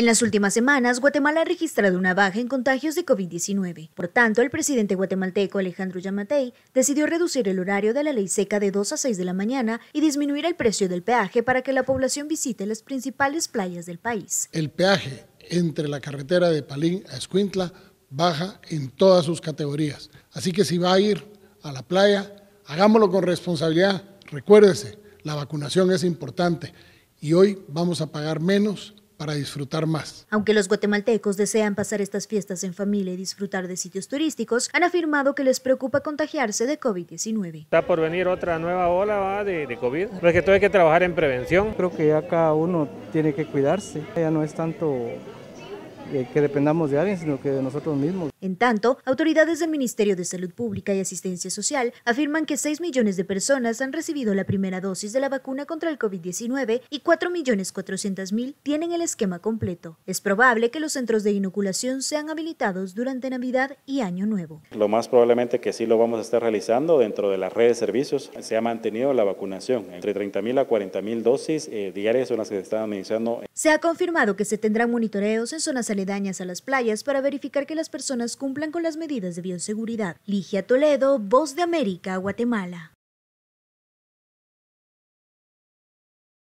En las últimas semanas, Guatemala ha registrado una baja en contagios de COVID-19. Por tanto, el presidente guatemalteco Alejandro Yamatei decidió reducir el horario de la ley seca de 2 a 6 de la mañana y disminuir el precio del peaje para que la población visite las principales playas del país. El peaje entre la carretera de Palín a Escuintla baja en todas sus categorías. Así que si va a ir a la playa, hagámoslo con responsabilidad. Recuérdese, la vacunación es importante y hoy vamos a pagar menos para disfrutar más. Aunque los guatemaltecos desean pasar estas fiestas en familia y disfrutar de sitios turísticos, han afirmado que les preocupa contagiarse de COVID-19. Está por venir otra nueva ola De, de, COVID, porque todo hay que trabajar en prevención. Creo que ya cada uno tiene que cuidarse, ya no es tanto eh, que dependamos de alguien, sino que de nosotros mismos. En tanto, autoridades del Ministerio de Salud Pública y Asistencia Social afirman que 6 millones de personas han recibido la primera dosis de la vacuna contra el COVID-19 y 4.400.000 tienen el esquema completo. Es probable que los centros de inoculación sean habilitados durante Navidad y Año Nuevo. Lo más probablemente que sí lo vamos a estar realizando dentro de las redes de servicios. Se ha mantenido la vacunación. Entre 30.000 a 40.000 dosis eh, diarias son las que se están administrando se ha confirmado que se tendrán monitoreos en zonas aledañas a las playas para verificar que las personas cumplan con las medidas de bioseguridad. Ligia Toledo, Voz de América, Guatemala.